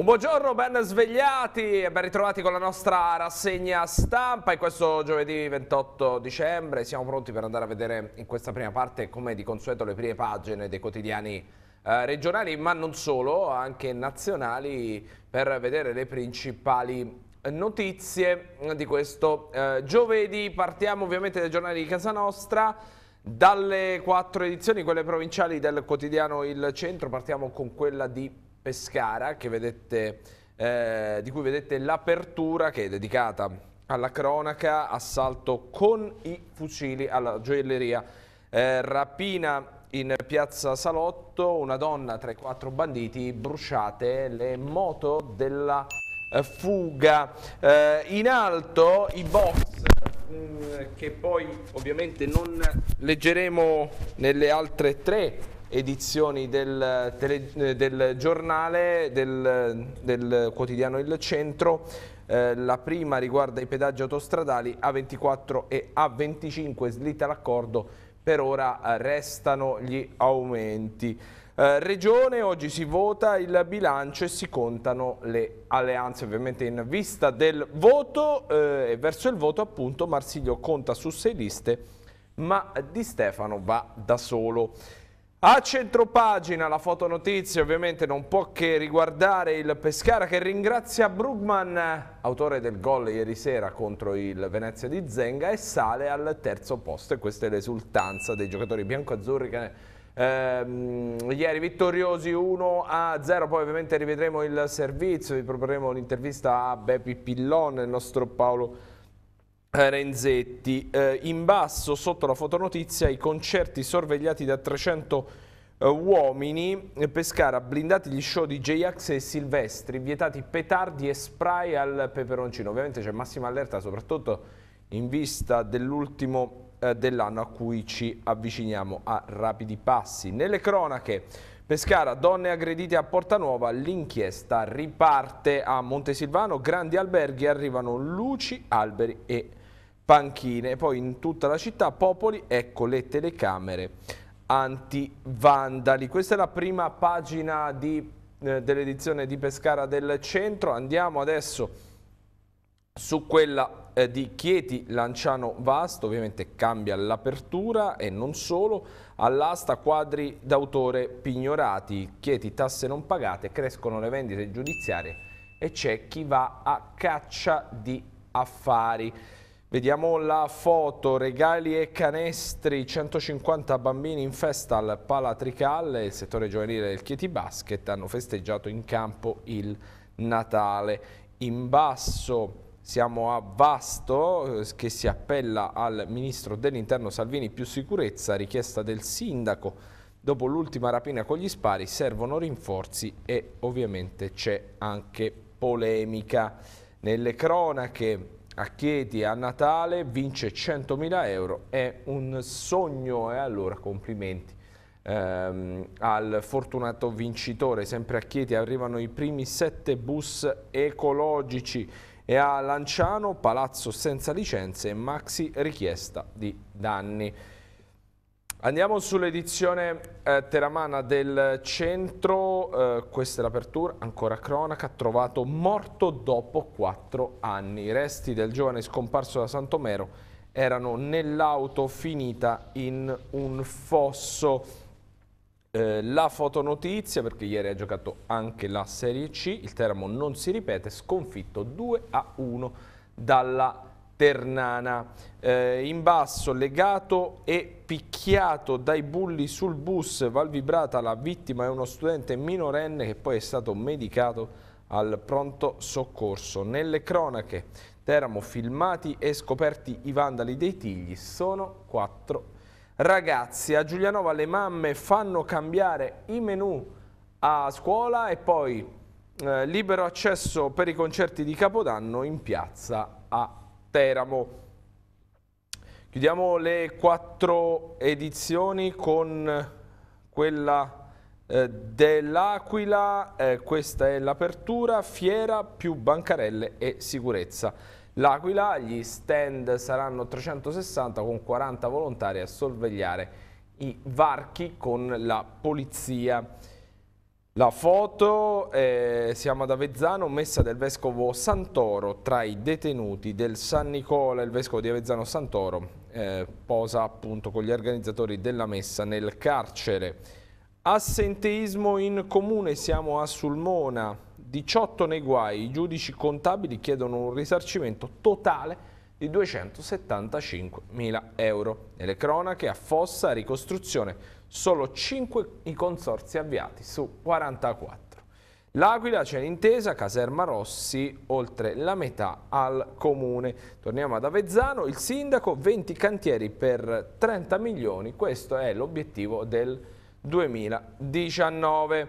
Un buongiorno, ben svegliati e ben ritrovati con la nostra rassegna stampa e questo giovedì 28 dicembre siamo pronti per andare a vedere in questa prima parte come di consueto le prime pagine dei quotidiani eh, regionali ma non solo, anche nazionali per vedere le principali notizie di questo eh, giovedì. Partiamo ovviamente dai giornali di casa nostra. Dalle quattro edizioni, quelle provinciali del quotidiano Il Centro, partiamo con quella di Pescara vedete, eh, di cui vedete l'apertura che è dedicata alla cronaca, assalto con i fucili alla gioielleria, eh, rapina in piazza Salotto, una donna tra i quattro banditi, bruciate le moto della eh, fuga. Eh, in alto i box mh, mm, che poi ovviamente non leggeremo nelle altre tre edizioni del, tele, eh, del giornale, del, del, quotidiano Il Centro. Eh, la prima riguarda i pedaggi autostradali A24 e A25, slitta l'accordo, per ora eh, restano gli aumenti. Eh, regione, oggi si vota il bilancio e si contano le alleanze, ovviamente in vista del voto eh, e verso il voto appunto Marsiglio conta su sei liste ma Di Stefano va da solo. A centropagina la fotonotizia ovviamente non può che riguardare il Pescara che ringrazia Brugman, autore del gol ieri sera contro il Venezia di Zenga e sale al terzo posto e questa è l'esultanza dei giocatori bianco-azzurri che ehm, ieri vittoriosi 1-0, poi ovviamente rivedremo il servizio, vi proporremo un'intervista a Beppi Pillon, il nostro Paolo Renzetti. Eh, in basso, sotto la fotonotizia, i concerti sorvegliati da 300 eh, uomini. Pescara, blindati gli show di J-Ax e Silvestri, vietati petardi e spray al peperoncino. Ovviamente c'è massima allerta, soprattutto in vista dell'ultimo eh, dell'anno a cui ci avviciniamo a rapidi passi. Nelle cronache... Pescara, donne aggredite a Porta Nuova, l'inchiesta riparte a Montesilvano, grandi alberghi, arrivano luci, alberi e panchine e poi in tutta la città popoli, ecco le telecamere antivandali. Questa è la prima pagina eh, dell'edizione di Pescara del Centro, andiamo adesso su quella eh, di Chieti Lanciano Vasto, ovviamente cambia l'apertura e non solo, all'asta quadri d'autore pignorati, Chieti tasse non pagate, crescono le vendite giudiziarie e c'è chi va a caccia di affari. Vediamo la foto, regali e canestri, 150 bambini in festa al Palatricalle, il settore giovanile del Chieti Basket hanno festeggiato in campo il Natale. In basso siamo a Vasto eh, che si appella al ministro dell'interno Salvini più sicurezza, richiesta del sindaco. Dopo l'ultima rapina con gli spari servono rinforzi e ovviamente c'è anche polemica. Nelle cronache a Chieti a Natale, vince 100.000 euro, è un sogno e eh, allora complimenti ehm, al fortunato vincitore. Sempre a Chieti arrivano i primi sette bus ecologici e a Lanciano, palazzo senza licenze e maxi richiesta di danni. Andiamo sull'edizione eh, teramana del centro, eh, questa è l'apertura, ancora cronaca, trovato morto dopo quattro anni. I resti del giovane scomparso da Santomero erano nell'auto finita in un fosso. Eh, la fotonotizia, perché ieri ha giocato anche la Serie C, il Teramo non si ripete, sconfitto 2 a 1 dalla Serie Ternana. Eh, in basso, legato e picchiato dai bulli sul bus, valvibrata la vittima è uno studente minorenne che poi è stato medicato al pronto soccorso. Nelle cronache Teramo filmati e scoperti i vandali dei tigli sono quattro ragazzi. A Giulianova le mamme fanno cambiare i menù a scuola e poi eh, libero accesso per i concerti di Capodanno in piazza a Teramo. Chiudiamo le quattro edizioni con quella eh, dell'Aquila, eh, questa è l'apertura, fiera più bancarelle e sicurezza. L'Aquila, gli stand saranno 360 con 40 volontari a sorvegliare i varchi con la polizia. La foto, eh, siamo ad Avezzano, messa del vescovo Santoro tra i detenuti del San Nicola, il vescovo di Avezzano Santoro eh, posa appunto con gli organizzatori della messa nel carcere. Assenteismo in comune, siamo a Sulmona, 18 nei guai, i giudici contabili chiedono un risarcimento totale di 275 mila euro. Nelle cronache a Fossa, ricostruzione solo 5 i consorzi avviati su 44. L'Aquila c'è l'intesa, Caserma Rossi oltre la metà al comune. Torniamo ad Avezzano, il sindaco 20 cantieri per 30 milioni, questo è l'obiettivo del 2019.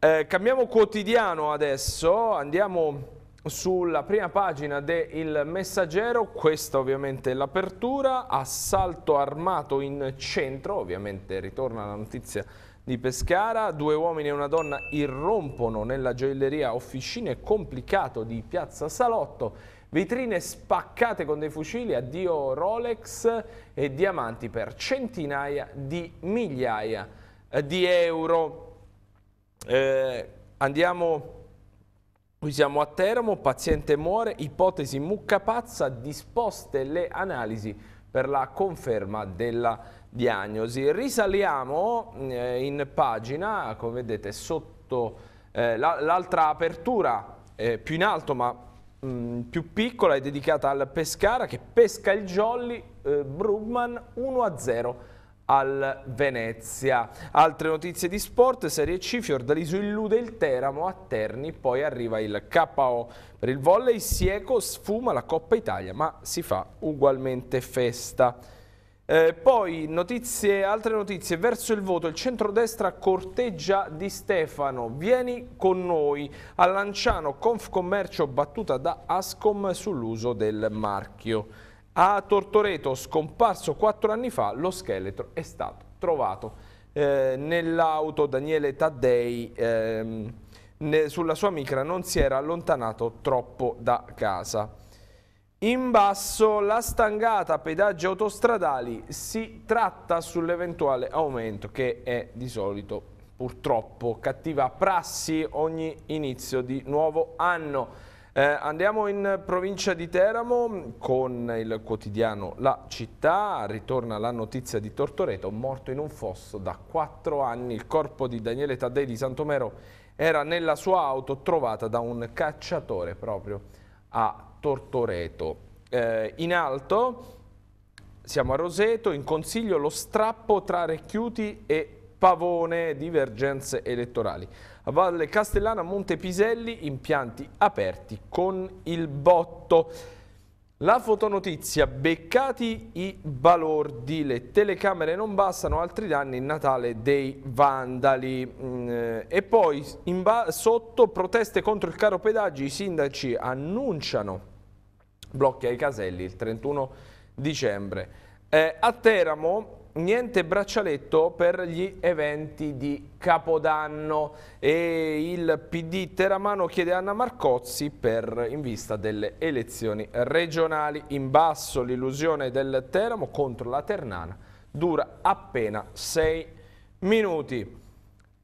Eh, cambiamo quotidiano adesso, andiamo sulla prima pagina del Messaggero, questa ovviamente è l'apertura, assalto armato in centro, ovviamente ritorna la notizia di Pescara, due uomini e una donna irrompono nella gioielleria Officine Complicato di Piazza Salotto, vitrine spaccate con dei fucili, addio Rolex e diamanti per centinaia di migliaia di euro. Eh, andiamo Qui siamo a Teramo, paziente muore, ipotesi mucca pazza, disposte le analisi per la conferma della diagnosi. Risaliamo eh, in pagina, come vedete, sotto eh, l'altra apertura eh, più in alto ma mh, mm, più piccola è dedicata al Pescara che pesca il Jolly, eh, Brugman 1-0 al Venezia. Altre notizie di sport, Serie C, Fiordaliso illude il Teramo a Terni, poi arriva il KO. Per il volley Sieco sfuma la Coppa Italia, ma si fa ugualmente festa. Eh, poi notizie, altre notizie, verso il voto il centrodestra corteggia Di Stefano, vieni con noi, a Lanciano Confcommercio battuta da Ascom sull'uso del marchio. A Tortoreto, scomparso quattro anni fa, lo scheletro è stato trovato eh, nell'auto Daniele Taddei. Ehm, ne, sulla sua micra non si era allontanato troppo da casa. In basso la stangata pedaggi autostradali si tratta sull'eventuale aumento che è di solito purtroppo cattiva prassi ogni inizio di nuovo anno. Eh, andiamo in provincia di Teramo con il quotidiano La Città, ritorna la notizia di Tortoreto, morto in un fosso da quattro anni, il corpo di Daniele Taddei di Santomero era nella sua auto trovata da un cacciatore proprio a Tortoreto. Eh, in alto siamo a Roseto, in consiglio lo strappo tra Recchiuti e Pavone, divergenze elettorali. A Valle Castellana, Monte Piselli, impianti aperti con il botto. La fotonotizia, beccati i balordi, le telecamere non bastano, altri danni in Natale dei vandali. Mm, e poi sotto proteste contro il caro pedaggio, i sindaci annunciano blocchi ai caselli il 31 dicembre. Eh, a Teramo niente braccialetto per gli eventi di Capodanno e il PD Teramano chiede Anna Marcozzi per, in vista delle elezioni regionali. In basso l'illusione del Teramo contro la Ternana dura appena sei minuti.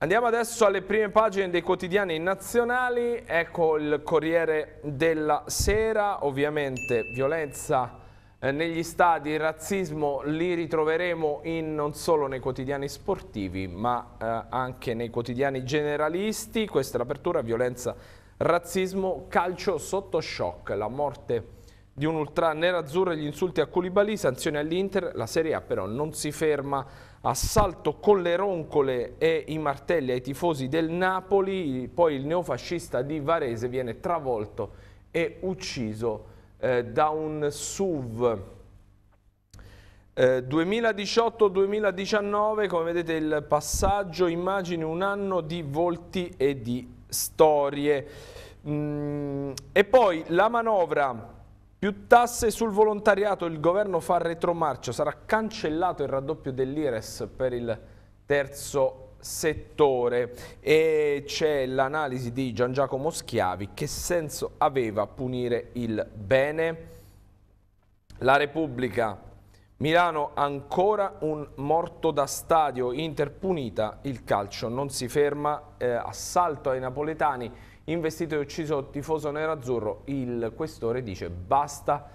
Andiamo adesso alle prime pagine dei quotidiani nazionali, ecco il Corriere della Sera, ovviamente violenza eh, negli stadi il razzismo li ritroveremo in, non solo nei quotidiani sportivi ma eh, anche nei quotidiani generalisti questa è l'apertura violenza razzismo calcio sotto shock la morte di un ultra nerazzurro e gli insulti a Koulibaly sanzioni all'Inter la Serie A però non si ferma assalto con le roncole e i martelli ai tifosi del Napoli poi il neofascista di Varese viene travolto e ucciso eh, da un SUV. Eh, 2018-2019, come vedete il passaggio, immagini un anno di volti e di storie. Mm, e poi la manovra più tasse sul volontariato, il governo fa retromarcia, sarà cancellato il raddoppio dell'IRES per il terzo settore e c'è l'analisi di Gian Giacomo Schiavi che senso aveva punire il bene la Repubblica Milano ancora un morto da stadio Inter punita il calcio non si ferma eh, assalto ai napoletani investito e ucciso tifoso nerazzurro il questore dice basta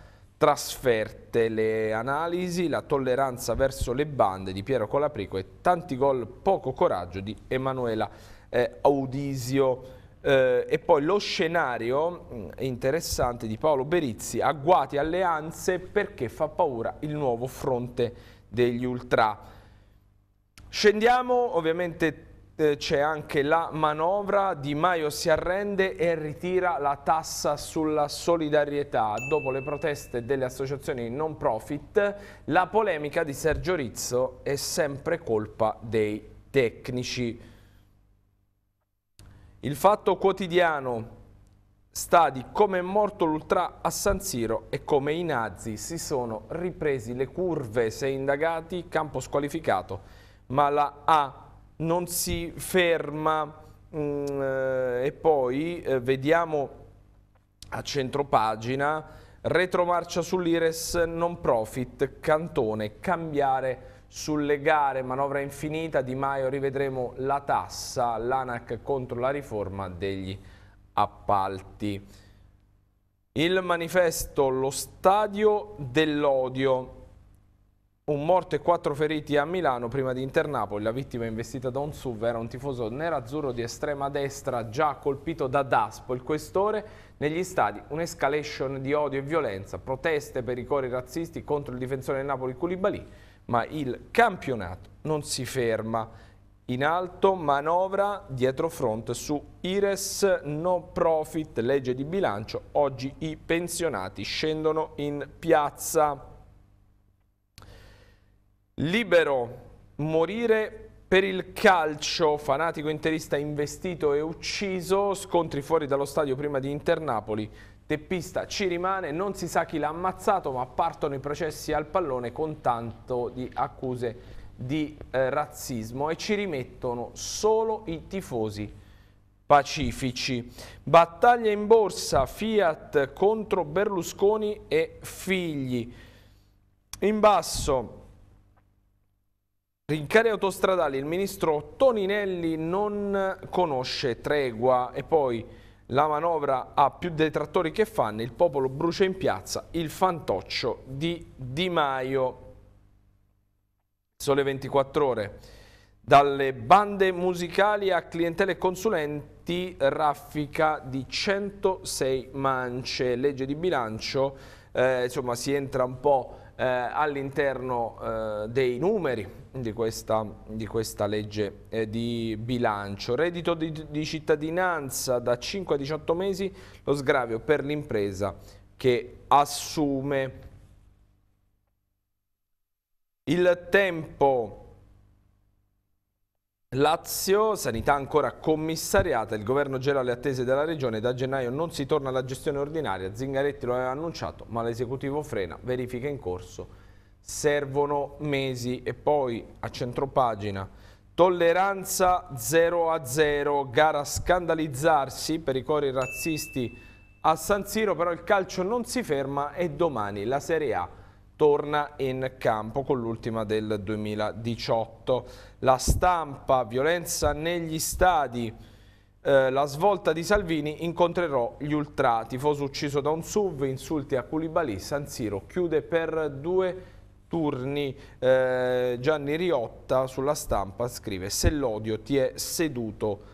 trasferte, le analisi, la tolleranza verso le bande di Piero Colaprico e tanti gol poco coraggio di Emanuela eh, Audisio. Eh, e poi lo scenario mm, interessante di Paolo Berizzi, agguati alleanze perché fa paura il nuovo fronte degli ultra. Scendiamo ovviamente eh, c'è anche la manovra, Di Maio si arrende e ritira la tassa sulla solidarietà. Dopo le proteste delle associazioni non profit, la polemica di Sergio Rizzo è sempre colpa dei tecnici. Il fatto quotidiano sta di come è morto l'ultra a San Siro e come i nazi si sono ripresi le curve, se indagati, campo squalificato, ma la A non si ferma mm, eh, e poi eh, vediamo a centropagina retromarcia sull'Ires non profit, Cantone, cambiare sulle gare, manovra infinita, Di Maio rivedremo la tassa, l'ANAC contro la riforma degli appalti. Il manifesto Lo stadio dell'odio un morto e quattro feriti a Milano prima di Internapoli. La vittima investita da un SUV era un tifoso nerazzurro di estrema destra già colpito da Daspo. Il questore negli stadi un'escalation di odio e violenza, proteste per i cori razzisti contro il difensore del Napoli Culibali, ma il campionato non si ferma. In alto manovra dietro front su Ires no profit, legge di bilancio. Oggi i pensionati scendono in piazza. Libero morire per il calcio, fanatico interista investito e ucciso, scontri fuori dallo stadio prima di Internapoli, teppista ci rimane, non si sa chi l'ha ammazzato ma partono i processi al pallone con tanto di accuse di eh, razzismo e ci rimettono solo i tifosi pacifici. Battaglia in borsa, Fiat contro Berlusconi e figli. In basso Rincari autostradali, il ministro Toninelli non conosce tregua e poi la manovra ha più detrattori che fanno, il popolo brucia in piazza il fantoccio di Di Maio. Sole 24 ore. Dalle bande musicali a clientele e consulenti raffica di 106 mance. Legge di bilancio, eh, insomma si entra un po' eh, all'interno eh, dei numeri di questa, di questa legge eh, di bilancio. Reddito di, di cittadinanza da 5 a 18 mesi, lo sgravio per l'impresa che assume il tempo Lazio, sanità ancora commissariata, il governo gela le attese della regione, da gennaio non si torna alla gestione ordinaria, Zingaretti lo aveva annunciato ma l'esecutivo frena, verifica in corso, servono mesi e poi a centropagina tolleranza 0 a 0, gara a scandalizzarsi per i cori razzisti a San Siro, però il calcio non si ferma e domani la Serie A torna in campo con l'ultima del 2018. La stampa, violenza negli stadi, eh, la svolta di Salvini, incontrerò gli ultra, tifoso ucciso da un SUV, insulti a Culibali, San Siro chiude per due turni. Eh, Gianni Riotta sulla stampa scrive se l'odio ti è seduto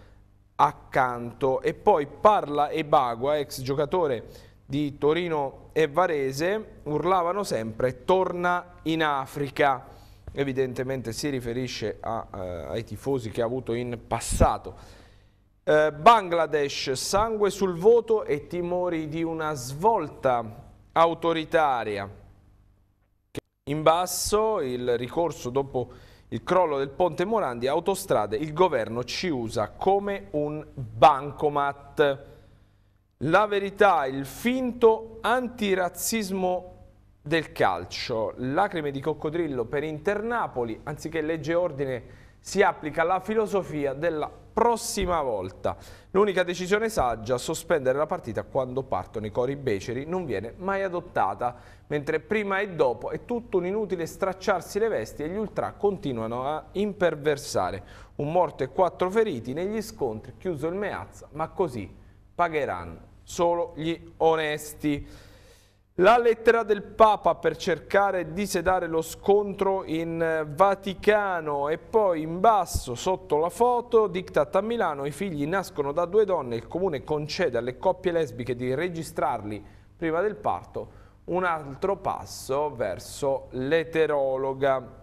accanto e poi parla Ebagua, ex giocatore di Torino e Varese urlavano sempre torna in Africa, evidentemente si riferisce a, eh, ai tifosi che ha avuto in passato. Eh, Bangladesh, sangue sul voto e timori di una svolta autoritaria. In basso il ricorso dopo il crollo del ponte Morandi, autostrade, il governo ci usa come un bancomat. La verità, il finto antirazzismo del calcio. Lacrime di coccodrillo per Internapoli, anziché legge e ordine, si applica la filosofia della prossima volta. L'unica decisione saggia, sospendere la partita quando partono i cori beceri, non viene mai adottata, mentre prima e dopo è tutto un inutile stracciarsi le vesti e gli ultra continuano a imperversare. Un morto e quattro feriti negli scontri, chiuso il Meazza, ma così pagheranno solo gli onesti. La lettera del Papa per cercare di sedare lo scontro in eh, Vaticano e poi in basso, sotto la foto, dictata a Milano, i figli nascono da due donne, il comune concede alle coppie lesbiche di registrarli prima del parto, un altro passo verso l'eterologa.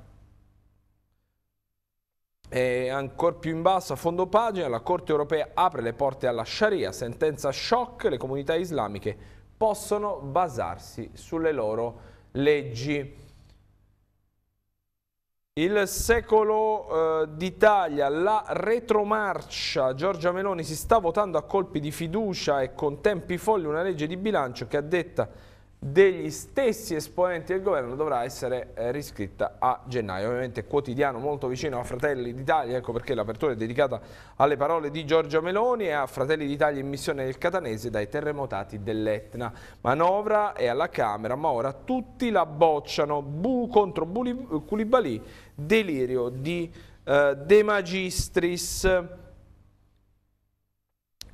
E ancora più in basso, a fondo pagina, la Corte europea apre le porte alla Sharia, sentenza shock, le comunità islamiche possono basarsi sulle loro leggi. Il secolo eh, d'Italia, la retromarcia, Giorgia Meloni si sta votando a colpi di fiducia e con tempi folli una legge di bilancio che ha detta degli stessi esponenti del governo dovrà essere eh, riscritta a gennaio. Ovviamente quotidiano molto vicino a Fratelli d'Italia, ecco perché l'apertura è dedicata alle parole di Giorgia Meloni e a Fratelli d'Italia in missione del Catanese dai terremotati dell'Etna. Manovra è alla Camera, ma ora tutti la bocciano. Bu contro Buli, delirio di eh, De Magistris.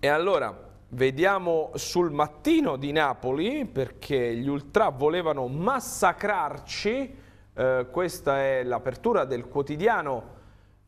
E allora Vediamo sul mattino di Napoli perché gli ultra volevano massacrarci, eh, questa è l'apertura del quotidiano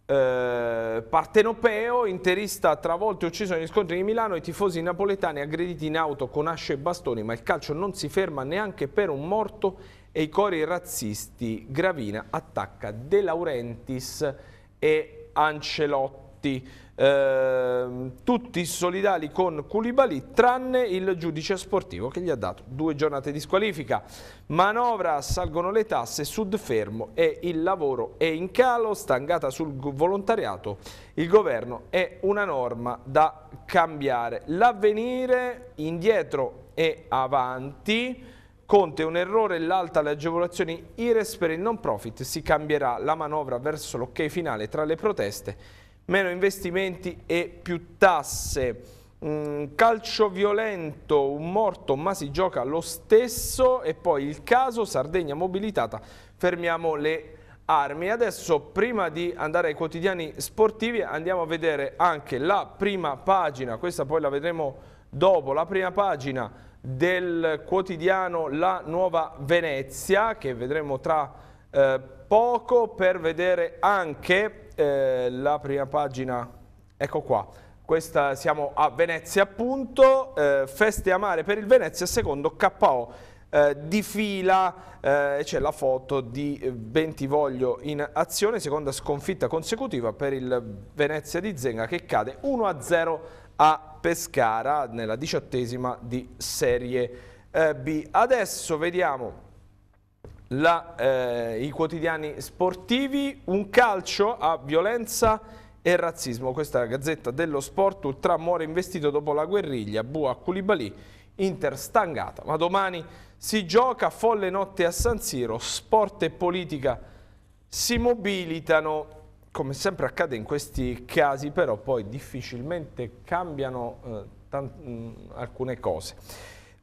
eh, partenopeo, interista travolto e ucciso negli scontri di Milano, i tifosi napoletani aggrediti in auto con asce e bastoni, ma il calcio non si ferma neanche per un morto e i cori razzisti. Gravina attacca De Laurentiis e Ancelotti. Ehm, tutti solidali con Koulibaly tranne il giudice sportivo che gli ha dato due giornate di squalifica manovra, salgono le tasse sud fermo e il lavoro è in calo, stangata sul volontariato il governo è una norma da cambiare l'avvenire indietro e avanti Conte un errore, l'alta alle agevolazioni IRES per il non profit, si cambierà la manovra verso l'ok finale tra le proteste meno investimenti e più tasse. calcio violento, un morto, ma si gioca lo stesso. E poi il caso Sardegna mobilitata, fermiamo le armi. Adesso prima di andare ai quotidiani sportivi andiamo a vedere anche la prima pagina, questa poi la vedremo dopo, la prima pagina del quotidiano La Nuova Venezia che vedremo tra eh, poco per vedere anche eh, la prima pagina, ecco qua, Questa, siamo a Venezia appunto, eh, feste mare per il Venezia secondo KO eh, di fila, eh, c'è la foto di eh, Bentivoglio in azione, seconda sconfitta consecutiva per il Venezia di Zenga che cade 1-0 a Pescara nella diciottesima di Serie B. Adesso vediamo la, eh, i quotidiani sportivi, un calcio a violenza e razzismo. Questa è la Gazzetta dello Sport, Ultra muore investito dopo la guerriglia, Bua Culibali, Inter stangata. Ma domani si gioca, folle notte a San Siro, sport e politica si mobilitano. Come sempre accade in questi casi, però poi difficilmente cambiano eh, mm, alcune cose.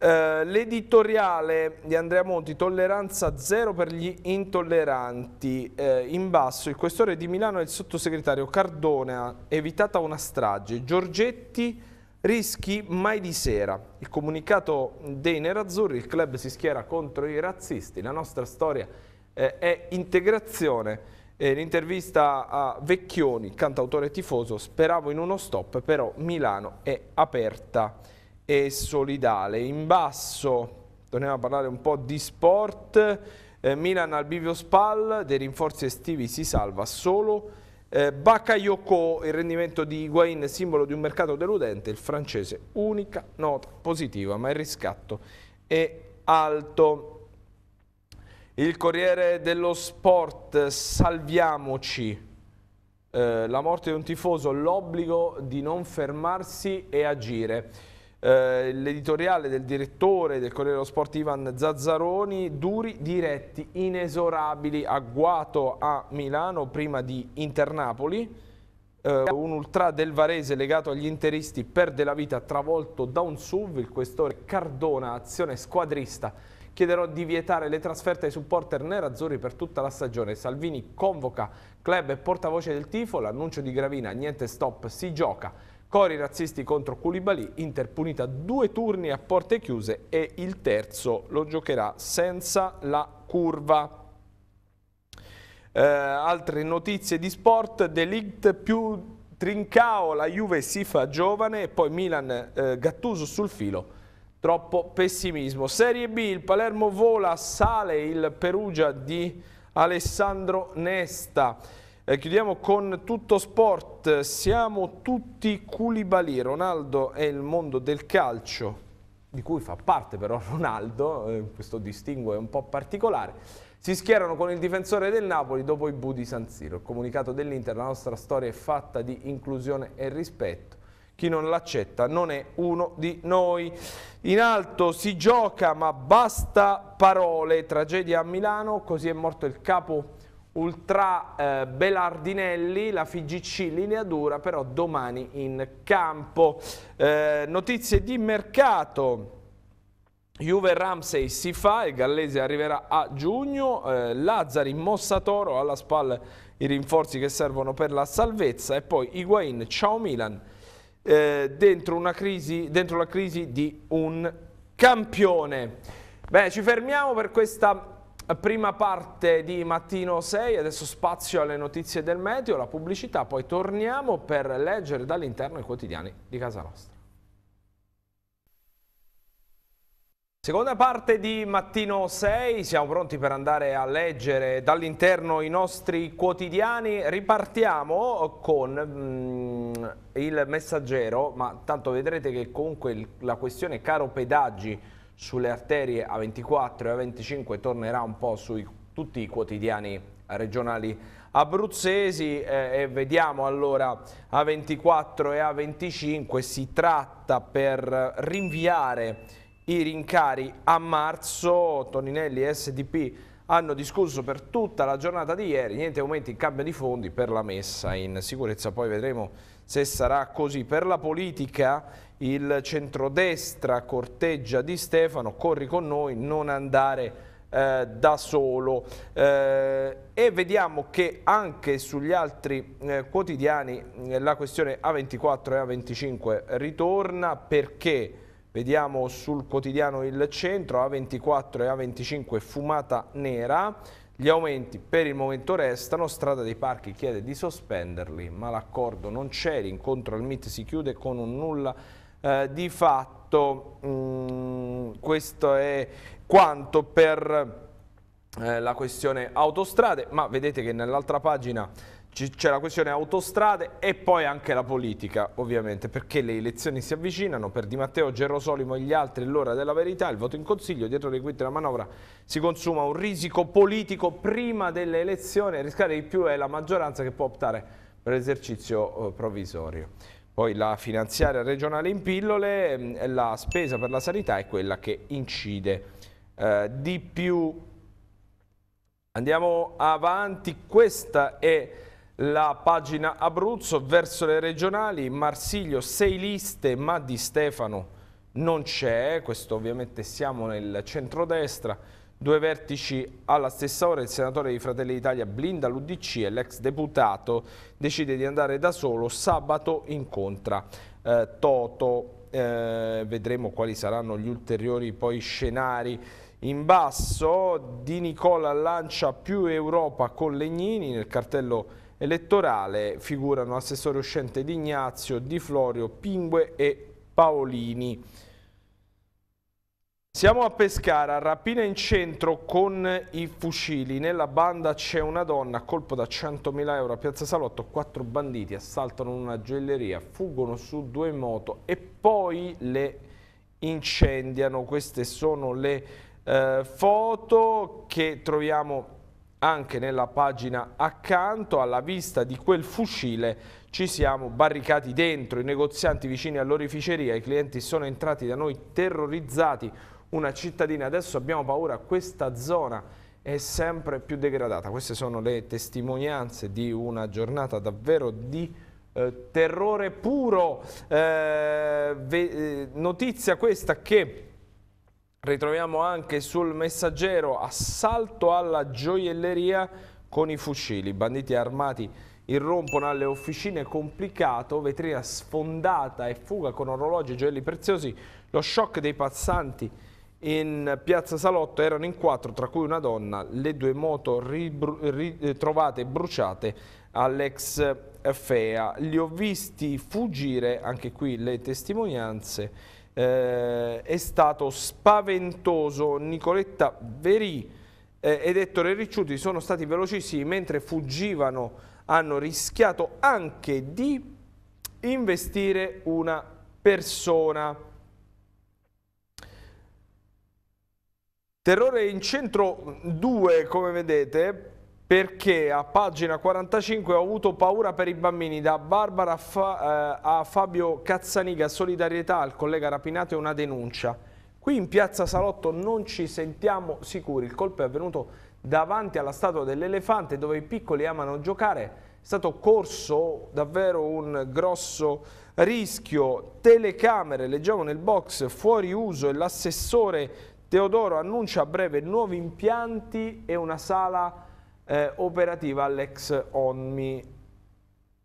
Eh, l'editoriale di Andrea Monti, tolleranza zero per gli intolleranti. Uh, in basso il questore di Milano e il sottosegretario Cardone, evitata una strage. Giorgetti, rischi mai di sera. Il comunicato dei nerazzurri, il club si schiera contro i razzisti. La nostra storia uh, è integrazione. L'intervista a Vecchioni, cantautore tifoso, speravo in uno stop, però Milano è aperta e solidale. In basso torniamo a parlare un po' di sport, eh, Milan al bivio Spal, dei rinforzi estivi si salva solo eh, Bakayoko, il rendimento di Higuain, simbolo di un mercato deludente, il francese unica nota positiva, ma il riscatto è alto. Il Corriere dello Sport, salviamoci. Eh, la morte di un tifoso, l'obbligo di non fermarsi e agire eh, l'editoriale del direttore del Corriere dello Sport Ivan Zazzaroni, duri, diretti, inesorabili, agguato a Milano prima di Inter-Napoli. Uh, un ultra del Varese legato agli interisti perde la vita travolto da un SUV, il questore Cardona, azione squadrista. Chiederò di vietare le trasferte ai supporter nerazzurri per tutta la stagione. Salvini convoca club e portavoce del tifo, l'annuncio di Gravina, niente stop, si gioca. Cori razzisti contro Koulibaly, Inter punita due turni a porte chiuse e il terzo lo giocherà senza la curva. Eh, altre notizie di sport, Delict più Trincao, la Juve si fa giovane e poi Milan eh, Gattuso sul filo. Troppo pessimismo. Serie B, il Palermo vola, sale il Perugia di Alessandro Nesta. E eh, chiudiamo con tutto sport, siamo tutti culibali, Ronaldo è il mondo del calcio, di cui fa parte però Ronaldo, eh, questo distinguo è un po' particolare, si schierano con il difensore del Napoli dopo i Budi San Siro. Il comunicato dell'Inter, la nostra storia è fatta di inclusione e rispetto. Chi non l'accetta non è uno di noi. In alto si gioca ma basta parole. Tragedia a Milano, così è morto il capo Ultra eh, Belardinelli, la FIGC linea dura però domani in campo. Eh, notizie di mercato. Juve Ramsey si fa, il gallese arriverà a giugno, eh, Lazzari Mossatoro alla spalla i rinforzi che servono per la salvezza e poi Higuain, ciao Milan, eh, dentro, crisi, dentro la crisi di un campione. Beh, ci fermiamo per questa Prima parte di Mattino 6, adesso spazio alle notizie del meteo, la pubblicità, poi torniamo per leggere dall'interno i quotidiani di casa nostra. Seconda parte di Mattino 6, siamo pronti per andare a leggere dall'interno i nostri quotidiani. Ripartiamo con mm, il messaggero, ma tanto vedrete che comunque la questione caro pedaggi sulle arterie A24 e A25 tornerà un po' su tutti i quotidiani regionali abruzzesi eh, e vediamo allora A24 e A25 si tratta per rinviare i rincari a marzo Toninelli SDP hanno discusso per tutta la giornata di ieri, niente aumenti in cambio di fondi per la messa in sicurezza, poi vedremo se sarà così. Per la politica il centrodestra corteggia di Stefano, corri con noi, non andare eh, da solo eh, e vediamo che anche sugli altri eh, quotidiani eh, la questione A24 e A25 ritorna perché Vediamo sul quotidiano il centro, A24 e A25 fumata nera. Gli aumenti per il momento restano, Strada dei Parchi chiede di sospenderli, ma l'accordo non c'è, l'incontro al MIT si chiude con un nulla eh, di fatto. Mm, questo è quanto per eh, la questione autostrade, ma vedete che nell'altra pagina c'è la questione autostrade e poi anche la politica, ovviamente, perché le elezioni si avvicinano, per Di Matteo, Gerosolimo e gli altri l'ora della verità, il voto in consiglio, dietro le quinte della manovra si consuma un risico politico prima delle elezioni, rischiare di più è la maggioranza che può optare per l'esercizio eh, provvisorio. Poi la finanziaria regionale in pillole, ehm, la spesa per la sanità è quella che incide eh, di più. Andiamo avanti, questa è... La pagina Abruzzo verso le regionali, Marsiglio sei liste ma di Stefano non c'è, questo ovviamente siamo nel centrodestra, due vertici alla stessa ora, il senatore di Fratelli d'Italia blinda l'Udc e l'ex deputato decide di andare da solo, sabato incontra eh, Toto, eh, vedremo quali saranno gli ulteriori poi scenari in basso, Di Nicola lancia più Europa con Legnini nel cartello elettorale figurano assessore uscente Di Ignazio, Di Florio, Pingue e Paolini. Siamo a Pescara, rapina in centro con i fucili. Nella banda c'è una donna a colpo da 100.000 euro a Piazza Salotto. Quattro banditi assaltano una gioielleria, fuggono su due moto e poi le incendiano. Queste sono le eh, foto che troviamo anche nella pagina accanto, alla vista di quel fucile ci siamo barricati dentro, i negozianti vicini all'orificeria, i clienti sono entrati da noi terrorizzati, una cittadina, adesso abbiamo paura, questa zona è sempre più degradata. Queste sono le testimonianze di una giornata davvero di eh, terrore puro, eh, eh notizia questa che Ritroviamo anche sul messaggero assalto alla gioielleria con i fucili. Banditi armati irrompono alle officine, complicato, vetrina sfondata e fuga con orologi e gioielli preziosi. Lo shock dei passanti in piazza Salotto erano in quattro, tra cui una donna, le due moto ritrovate bruciate all'ex FEA. Li ho visti fuggire, anche qui le testimonianze, eh, è stato spaventoso. Nicoletta Verì eh, ed Ettore Ricciuti sono stati velocissimi mentre fuggivano, hanno rischiato anche di investire una persona. Terrore in centro 2, come vedete, perché a pagina 45 ho avuto paura per i bambini, da Barbara a, Fa, eh, a Fabio Cazzaniga, solidarietà al collega rapinato e una denuncia. Qui in piazza Salotto non ci sentiamo sicuri, il colpo è avvenuto davanti alla statua dell'elefante dove i piccoli amano giocare, è stato corso davvero un grosso rischio, telecamere, leggiamo nel box, fuori uso e l'assessore Teodoro annuncia a breve nuovi impianti e una sala eh, operativa all'ex ONMI.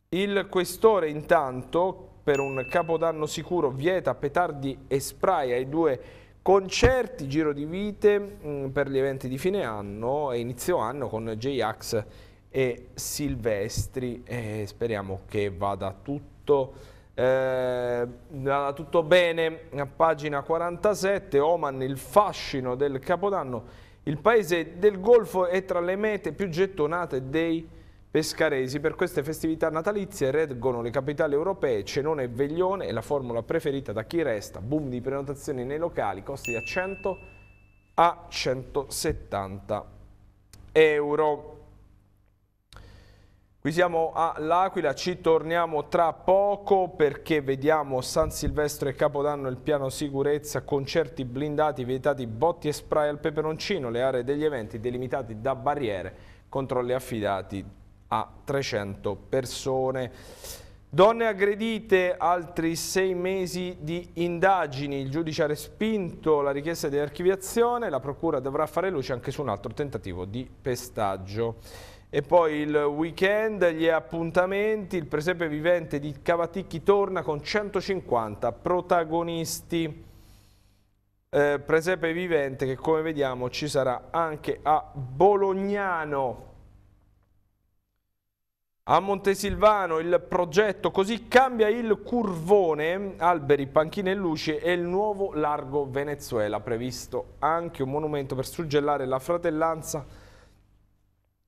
Il questore intanto per un capodanno sicuro vieta petardi e spray ai due concerti, giro di vite mh, mm, per gli eventi di fine anno e inizio anno con J-Ax e Silvestri e speriamo che vada tutto, eh, vada tutto bene. A pagina 47 Oman il fascino del capodanno il paese del Golfo è tra le mete più gettonate dei pescaresi. Per queste festività natalizie reggono le capitali europee, cenone e veglione è la formula preferita da chi resta. Boom di prenotazioni nei locali, costi da 100 a 170 euro. Qui siamo all'Aquila, ci torniamo tra poco perché vediamo San Silvestro e Capodanno il piano sicurezza, concerti blindati, vietati botti e spray al peperoncino, le aree degli eventi delimitate da barriere, controlli affidati a 300 persone. Donne aggredite, altri sei mesi di indagini, il giudice ha respinto la richiesta di archiviazione, la procura dovrà fare luce anche su un altro tentativo di pestaggio. E poi il weekend, gli appuntamenti, il presepe vivente di Cavaticchi torna con 150 protagonisti. Eh, presepe vivente che come vediamo ci sarà anche a Bolognano. A Montesilvano il progetto così cambia il curvone, alberi, panchine e luci e il nuovo largo Venezuela, previsto anche un monumento per suggellare la fratellanza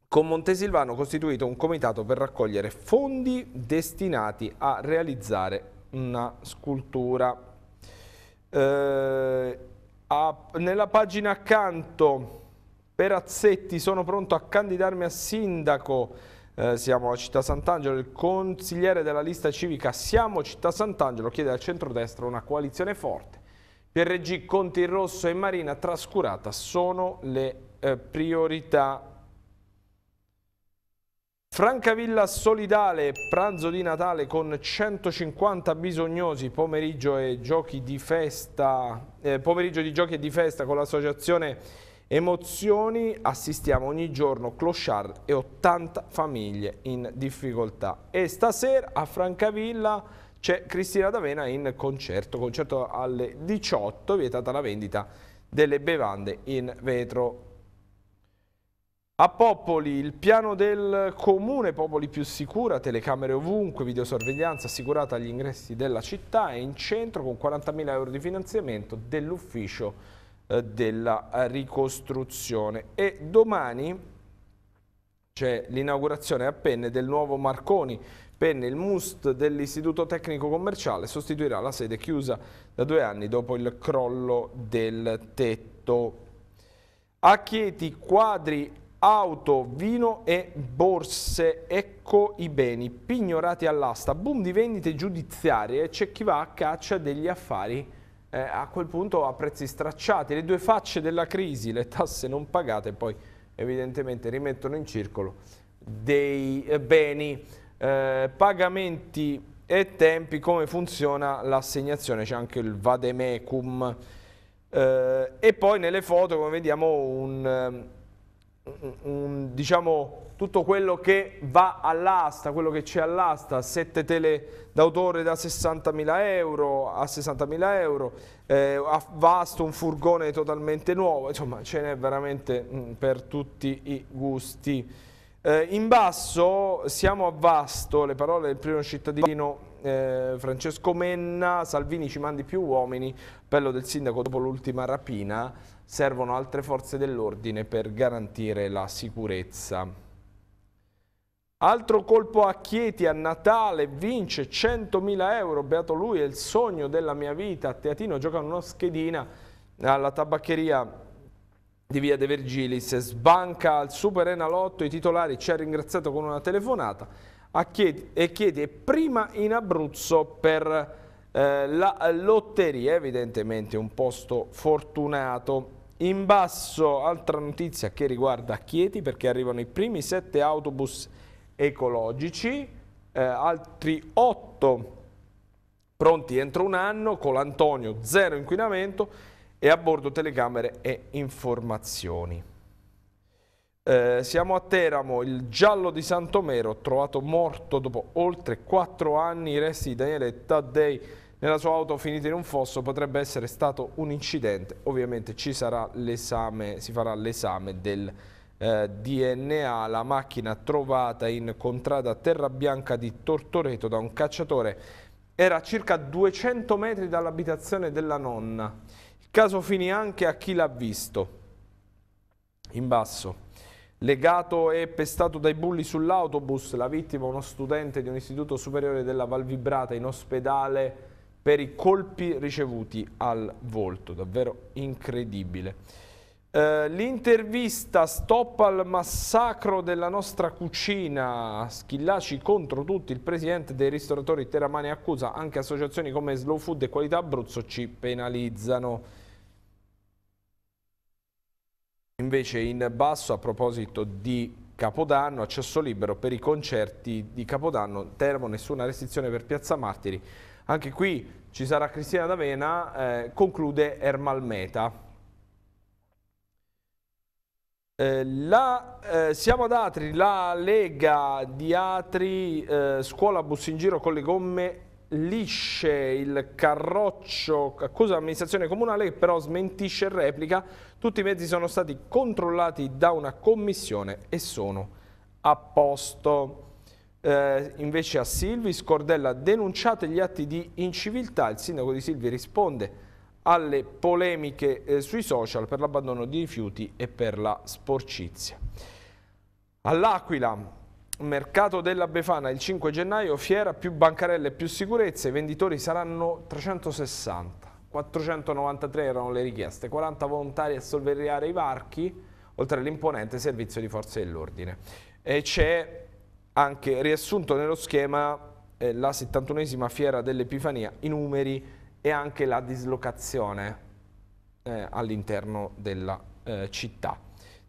con Montesilvano costituito un comitato per raccogliere fondi destinati a realizzare una scultura. Eh, a, nella pagina accanto, Perazzetti, sono pronto a candidarmi a sindaco, eh, siamo a Città Sant'Angelo, il consigliere della lista civica Siamo Città Sant'Angelo chiede al centrodestra una coalizione forte. PRG, Conti Rosso e Marina trascurata sono le eh, priorità Francavilla Solidale, pranzo di Natale con 150 bisognosi, pomeriggio, di festa, eh, pomeriggio di giochi e di festa con l'associazione Emozioni, assistiamo ogni giorno clochard e 80 famiglie in difficoltà. E stasera a Francavilla c'è Cristina D'Avena in concerto, concerto alle 18, vietata la vendita delle bevande in vetro a Popoli il piano del comune, Popoli più sicura, telecamere ovunque, videosorveglianza assicurata agli ingressi della città e in centro con 40.000 euro di finanziamento dell'ufficio eh, della ricostruzione. E domani c'è l'inaugurazione a Penne del nuovo Marconi. Penne, il MUST dell'Istituto Tecnico Commerciale, sostituirà la sede chiusa da due anni dopo il crollo del tetto. A Chieti quadri auto, vino e borse, ecco i beni, pignorati all'asta, boom di vendite giudiziarie, c'è chi va a caccia degli affari eh, a quel punto a prezzi stracciati, le due facce della crisi, le tasse non pagate poi evidentemente rimettono in circolo dei eh, beni, eh, pagamenti e tempi, come funziona l'assegnazione, c'è anche il vademecum eh, e poi nelle foto come vediamo un um, diciamo, tutto quello che va all'asta, quello che c'è all'asta, 7 tele d'autore da 60.000 euro a 60.000 euro, eh, a vasto un furgone totalmente nuovo, insomma ce n'è veramente mh, mm, per tutti i gusti. Eh, in basso siamo a vasto, le parole del primo cittadino eh, Francesco Menna, Salvini ci mandi più uomini, appello del sindaco dopo l'ultima rapina, servono altre forze dell'ordine per garantire la sicurezza. Altro colpo a Chieti a Natale, vince 100.000 euro, beato lui, è il sogno della mia vita. A Teatino gioca una schedina alla tabaccheria di Via De Vergilis, sbanca al Super Enalotto, i titolari ci ha ringraziato con una telefonata a Chieti, e Chieti è prima in Abruzzo per eh, la lotteria, evidentemente un posto fortunato. In basso, altra notizia che riguarda Chieti, perché arrivano i primi sette autobus ecologici, eh, altri otto pronti entro un anno, con l'Antonio zero inquinamento e a bordo telecamere e informazioni. Eh, siamo a Teramo, il giallo di Santomero, trovato morto dopo oltre quattro anni, i resti di Daniele Taddei nella sua auto finita in un fosso potrebbe essere stato un incidente. Ovviamente ci sarà si farà l'esame del eh, DNA. La macchina trovata in contrada Terra Bianca di Tortoreto da un cacciatore era a circa 200 metri dall'abitazione della nonna. Il caso finì anche a chi l'ha visto. In basso. Legato e pestato dai bulli sull'autobus, la vittima uno studente di un istituto superiore della Valvibrata in ospedale per i colpi ricevuti al volto, davvero incredibile. Eh, l'intervista stop al massacro della nostra cucina, Schillaci contro tutti, il presidente dei ristoratori Teramani accusa anche associazioni come Slow Food e Qualità Abruzzo ci penalizzano. Invece in basso a proposito di Capodanno, accesso libero per i concerti di Capodanno, Termo, nessuna restrizione per Piazza Martiri, anche qui ci sarà Cristina D'Avena, eh, conclude Ermal Meta. Eh, la, eh, siamo ad Atri, la Lega di Atri, eh, scuola bus in giro con le gomme lisce, il carroccio, accusa l'amministrazione comunale che però smentisce e replica, tutti i mezzi sono stati controllati da una commissione e sono a posto eh, invece a Silvi, Scordella denunciate gli atti di inciviltà, il sindaco di Silvi risponde alle polemiche eh, sui social per l'abbandono di rifiuti e per la sporcizia. All'Aquila, mercato della Befana il 5 gennaio, fiera più bancarelle più sicurezza, i venditori saranno 360. 493 erano le richieste, 40 volontari a sorvegliare i varchi, oltre all'imponente servizio di forze dell'ordine. E c'è anche riassunto nello schema eh, la 71esima fiera dell'Epifania, i numeri e anche la dislocazione eh, all'interno della eh, città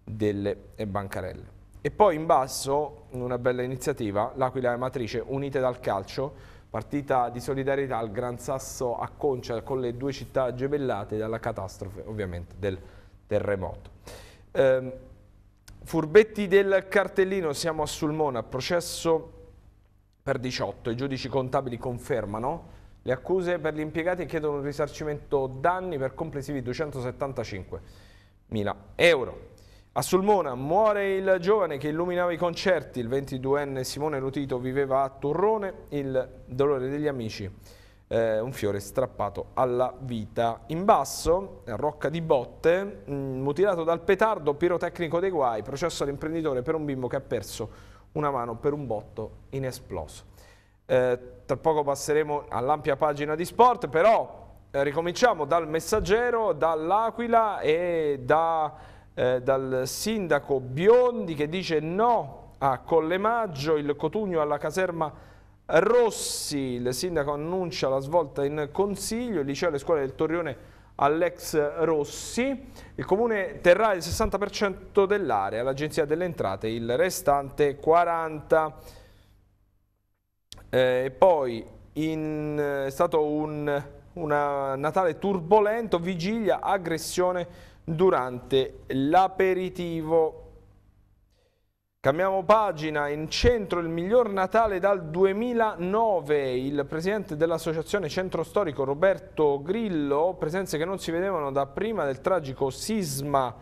delle eh, bancarelle. E poi in basso, una bella iniziativa, l'Aquila e Matrice unite dal calcio, partita di solidarietà al Gran Sasso a Concia con le due città gemellate dalla catastrofe ovviamente del terremoto. Ehm, Furbetti del cartellino, siamo a Sulmona, processo per 18. I giudici contabili confermano le accuse per gli impiegati e chiedono un risarcimento danni per complessivi 275.000 euro. A Sulmona muore il giovane che illuminava i concerti, il 22enne Simone Lutito viveva a Turrone, il dolore degli amici eh, un fiore strappato alla vita. In basso, eh, Rocca di Botte, mh, mm, mutilato dal petardo pirotecnico dei guai, processo all'imprenditore per un bimbo che ha perso una mano per un botto inesploso. Eh, tra poco passeremo all'ampia pagina di sport, però eh, ricominciamo dal messaggero, dall'Aquila e da, eh, dal sindaco Biondi che dice no a Collemaggio, il cotugno alla caserma Rossi, il sindaco annuncia la svolta in consiglio, il liceo e le scuole del Torrione all'ex Rossi, il comune terrà il 60% dell'area, l'agenzia delle entrate il restante 40%. Eh, e poi in, eh, è stato un una Natale turbolento, vigilia, aggressione durante l'aperitivo Cambiamo pagina, in centro il miglior Natale dal 2009, il presidente dell'associazione Centro Storico Roberto Grillo, presenze che non si vedevano da prima del tragico sisma,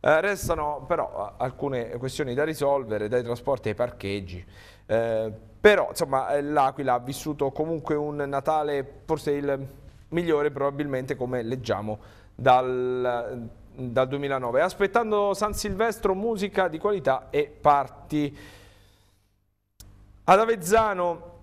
eh, restano però eh, alcune questioni da risolvere, dai trasporti ai parcheggi, eh, però insomma eh, l'Aquila ha vissuto comunque un Natale forse il migliore probabilmente come leggiamo dal dal 2009. Aspettando San Silvestro, musica di qualità e parti. Ad Avezzano,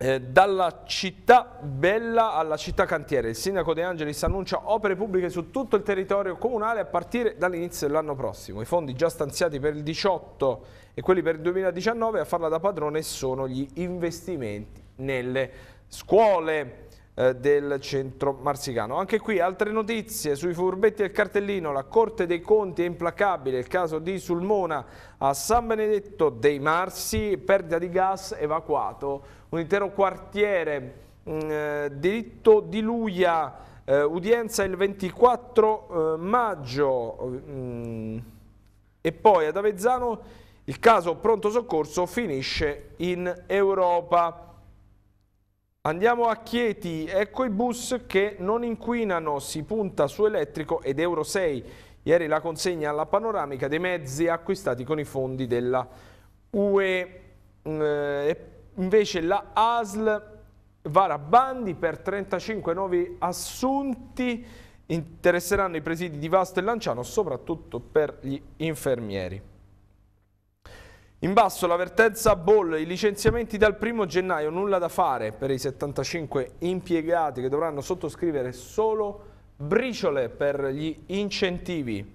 eh, dalla città bella alla città cantiere, il sindaco De Angelis annuncia opere pubbliche su tutto il territorio comunale a partire dall'inizio dell'anno prossimo. I fondi già stanziati per il 2018 e quelli per il 2019 a farla da padrone sono gli investimenti nelle scuole. Eh, del centro marsicano. Anche qui altre notizie sui furbetti del cartellino, la Corte dei Conti è implacabile, il caso di Sulmona a San Benedetto dei Marsi, perdita di gas, evacuato, un intero quartiere, mm, eh, diritto di Luglia, eh, udienza il 24 eh, maggio mh, mm, e poi ad Avezzano il caso pronto soccorso finisce in Europa. Andiamo a Chieti, ecco i bus che non inquinano, si punta su elettrico ed Euro 6. Ieri la consegna alla panoramica dei mezzi acquistati con i fondi della UE. Mm, eh, invece la ASL vara bandi per 35 nuovi assunti, interesseranno i presidi di Vasto e Lanciano soprattutto per gli infermieri. In basso l'avvertenza Boll, i licenziamenti dal 1 gennaio, nulla da fare per i 75 impiegati che dovranno sottoscrivere solo briciole per gli incentivi.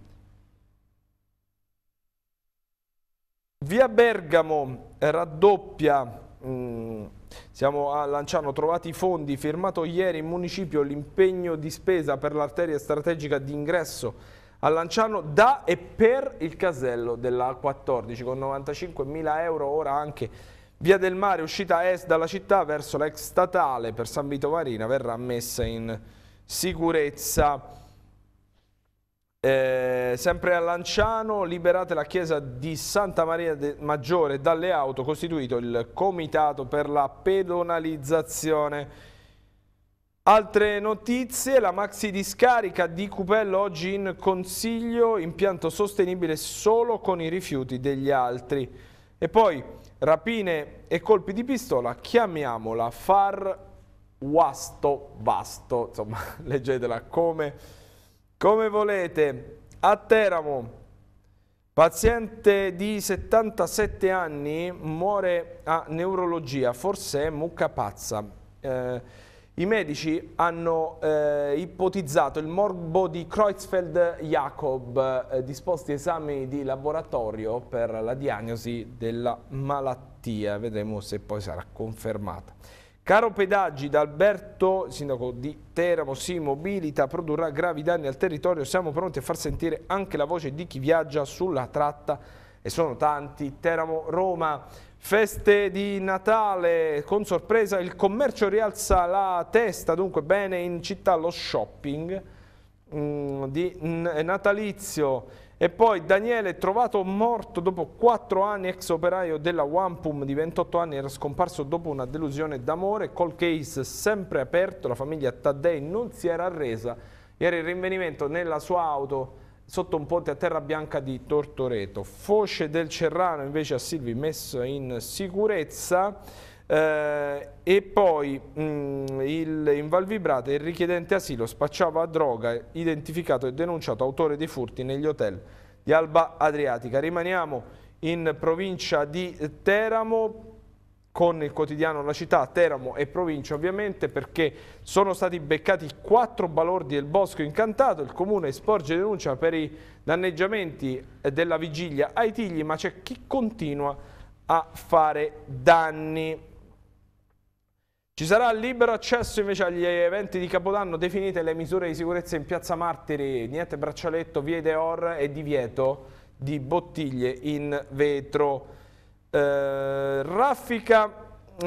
Via Bergamo raddoppia, mm, siamo a Lanciano, trovati i fondi, firmato ieri in municipio l'impegno di spesa per l'arteria strategica di ingresso a Lanciano da e per il casello della 14 con 95.000 euro ora anche Via del Mare, uscita est dalla città verso l'ex statale per San Vito Marina verrà messa in sicurezza. Eh, sempre a Lanciano, liberate la chiesa di Santa Maria Maggiore dalle auto, costituito il comitato per la pedonalizzazione Altre notizie, la maxi discarica di Cupello oggi in consiglio, impianto sostenibile solo con i rifiuti degli altri. E poi rapine e colpi di pistola, chiamiamola far wasto basto, insomma leggetela come, come volete. A Teramo, paziente di 77 anni muore a neurologia, forse è mucca pazza. Eh, i medici hanno eh, ipotizzato il morbo di Creutzfeldt-Jakob, eh, disposti esami di laboratorio per la diagnosi della malattia. Vedremo se poi sarà confermata. Caro pedaggi, da Alberto, sindaco di Teramo, si mobilita, produrrà gravi danni al territorio. Siamo pronti a far sentire anche la voce di chi viaggia sulla tratta e sono tanti. Teramo-Roma Feste di Natale, con sorpresa il commercio rialza la testa, dunque bene in città lo shopping mm, di natalizio. E poi Daniele trovato morto dopo 4 anni, ex operaio della Wampum di 28 anni, era scomparso dopo una delusione d'amore, col case sempre aperto, la famiglia Taddei non si era arresa, era il rinvenimento nella sua auto sotto un ponte a Terra Bianca di Tortoreto. Foce del Cerrano invece a Silvi messo in sicurezza eh, e poi mh, mm, il, in Valvibrate il richiedente asilo spacciava a droga, identificato e denunciato autore di furti negli hotel di Alba Adriatica. Rimaniamo in provincia di Teramo con il quotidiano La Città, Teramo e provincia ovviamente perché sono stati beccati quattro balordi del bosco incantato, il comune sporge denuncia per i danneggiamenti della vigilia ai tigli ma c'è chi continua a fare danni. Ci sarà libero accesso invece agli eventi di Capodanno definite le misure di sicurezza in Piazza Martiri, niente braccialetto, vie d'or e divieto di bottiglie in vetro. Eh, raffica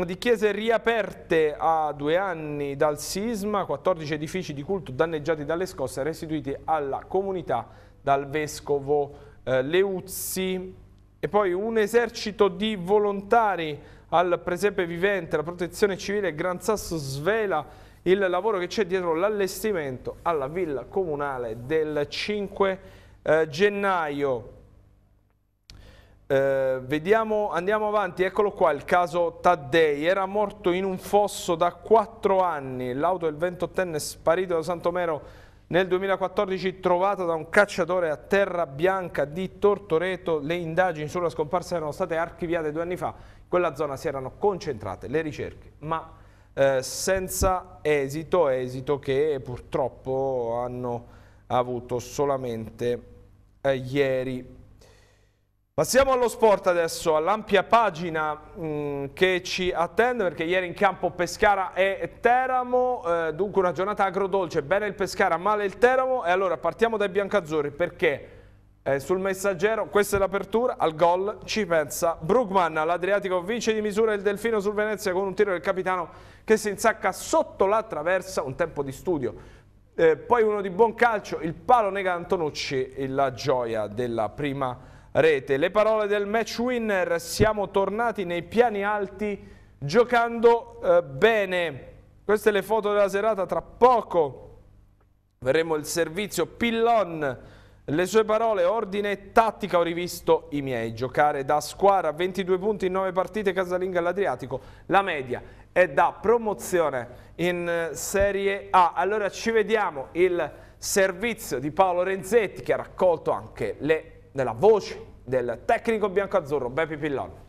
di chiese riaperte a due anni dal sisma, 14 edifici di culto danneggiati dalle scosse restituiti alla comunità dal vescovo eh, Leuzzi e poi un esercito di volontari al presepe vivente, la protezione civile Gran Sasso svela il lavoro che c'è dietro l'allestimento alla villa comunale del 5 eh, gennaio. Eh, vediamo, andiamo avanti, eccolo qua il caso Taddei, era morto in un fosso da 4 anni, l'auto del 28enne sparito da Santomero nel 2014 trovata da un cacciatore a Terra Bianca di Tortoreto, le indagini sulla scomparsa erano state archiviate due anni fa, in quella zona si erano concentrate le ricerche, ma eh, senza esito, esito che purtroppo hanno avuto solamente eh, ieri. Passiamo allo sport adesso, all'ampia pagina mh, mm, che ci attende perché ieri in campo Pescara e Teramo, eh, dunque una giornata agrodolce, bene il Pescara, male il Teramo e allora partiamo dai biancazzurri perché eh, sul messaggero questa è l'apertura, al gol ci pensa Brugman, l'Adriatico vince di misura il Delfino sul Venezia con un tiro del capitano che si insacca sotto la traversa, un tempo di studio eh, poi uno di buon calcio, il palo nega Antonucci, e la gioia della prima rete. Le parole del match winner, siamo tornati nei piani alti giocando eh, bene. Queste le foto della serata, tra poco verremo il servizio Pillon, le sue parole, ordine e tattica ho rivisto i miei, giocare da squadra, 22 punti in 9 partite, casalinga all'Adriatico, la media è da promozione in eh, Serie A. Allora ci vediamo il servizio di Paolo Renzetti che ha raccolto anche le della voce del tecnico bianco-azzurro Beppe Pillon.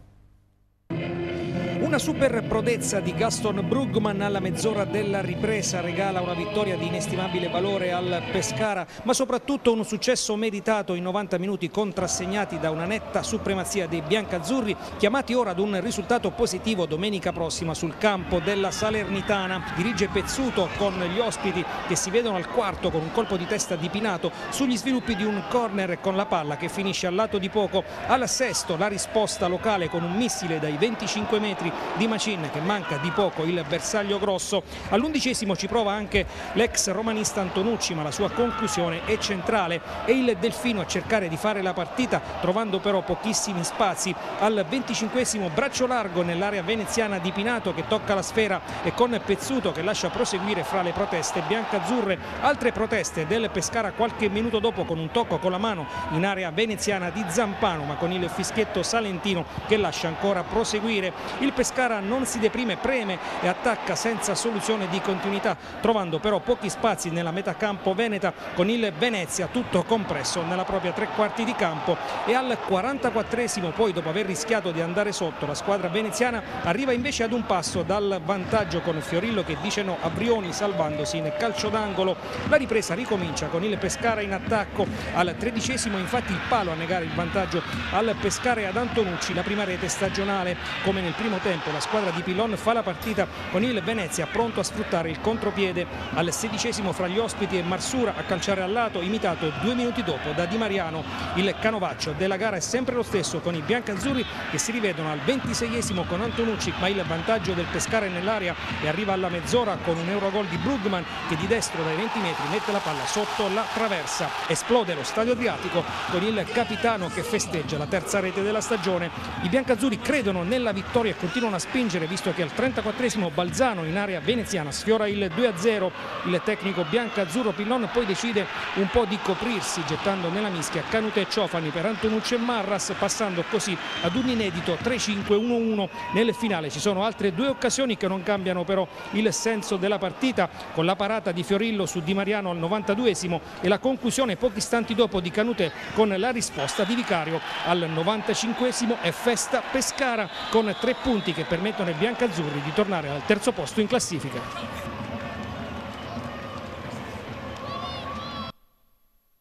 Una super prodezza di Gaston Brugman alla mezz'ora della ripresa regala una vittoria di inestimabile valore al Pescara, ma soprattutto un successo meditato in 90 minuti contrassegnati da una netta supremazia dei biancazzurri, chiamati ora ad un risultato positivo domenica prossima sul campo della Salernitana. Dirige Pezzuto con gli ospiti che si vedono al quarto con un colpo di testa di Pinato sugli sviluppi di un corner con la palla che finisce al lato di poco. Al sesto la risposta locale con un missile dai 25 metri di Macin che manca di poco il bersaglio grosso. All'undicesimo ci prova anche l'ex romanista Antonucci ma la sua conclusione è centrale e il Delfino a cercare di fare la partita trovando però pochissimi spazi. Al venticinquesimo braccio largo nell'area veneziana di Pinato che tocca la sfera e con Pezzuto che lascia proseguire fra le proteste biancazzurre. Altre proteste del Pescara qualche minuto dopo con un tocco con la mano in area veneziana di Zampano ma con il fischietto salentino che lascia ancora proseguire. Il Pescara Pescara non si deprime, preme e attacca senza soluzione di continuità trovando però pochi spazi nella metà campo veneta con il Venezia tutto compresso nella propria tre quarti di campo e al 44esimo poi dopo aver rischiato di andare sotto la squadra veneziana arriva invece ad un passo dal vantaggio con Fiorillo che dice no a Brioni salvandosi in calcio d'angolo la ripresa ricomincia con il Pescara in attacco al tredicesimo infatti il palo a negare il vantaggio al Pescara e ad Antonucci la prima rete stagionale come nel primo tempo tempo la squadra di Pilon fa la partita con il Venezia pronto a sfruttare il contropiede al sedicesimo fra gli ospiti e Marsura a calciare al lato imitato due minuti dopo da Di Mariano. Il canovaccio della gara è sempre lo stesso con i biancazzurri che si rivedono al ventiseiesimo con Antonucci ma il vantaggio del pescare nell'area e arriva alla mezz'ora con un eurogol di Brugman che di destro dai 20 metri mette la palla sotto la traversa. Esplode lo stadio adriatico con il capitano che festeggia la terza rete della stagione. I biancazzurri credono nella vittoria e continuano continuano a spingere visto che al 34esimo Balzano in area veneziana sfiora il 2-0 il tecnico bianca-azzurro Pillon poi decide un po' di coprirsi gettando nella mischia Canute e Ciofani per Antonucci e Marras passando così ad un inedito 3-5-1-1 nel finale ci sono altre due occasioni che non cambiano però il senso della partita con la parata di Fiorillo su Di Mariano al 92esimo e la conclusione pochi istanti dopo di Canute con la risposta di Vicario al 95esimo e festa Pescara con tre punti che permettono ai biancazzurri di tornare al terzo posto in classifica.